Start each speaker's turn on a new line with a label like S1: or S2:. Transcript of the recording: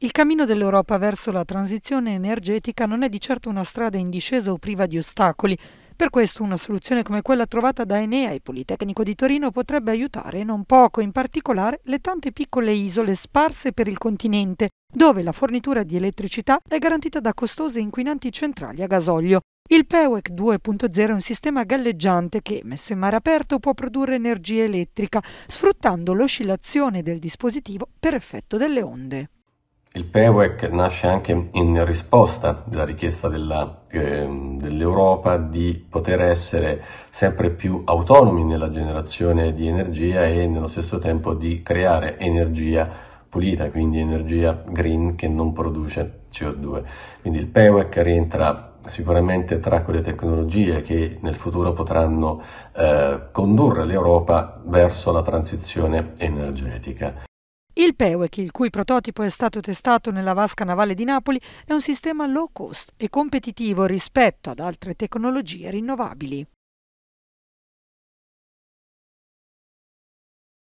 S1: Il cammino dell'Europa verso la transizione energetica non è di certo una strada in discesa o priva di ostacoli. Per questo una soluzione come quella trovata da Enea e Politecnico di Torino potrebbe aiutare non poco, in particolare le tante piccole isole sparse per il continente, dove la fornitura di elettricità è garantita da costose e inquinanti centrali a gasolio. Il PEWEC 2.0 è un sistema galleggiante che, messo in mare aperto, può produrre energia elettrica, sfruttando l'oscillazione del dispositivo per effetto delle onde.
S2: Il PEWEC nasce anche in risposta alla richiesta ehm, dell'Europa eh, dell di poter essere sempre più autonomi nella generazione di energia e nello stesso tempo di creare energia pulita, quindi energia green che non produce CO2. Quindi il PEWEC rientra sicuramente tra quelle tecnologie che nel futuro potranno eh, condurre l'Europa verso la transizione energetica.
S1: Il PEWEC, il cui prototipo è stato testato nella vasca navale di Napoli, è un sistema low cost e competitivo rispetto ad altre tecnologie rinnovabili.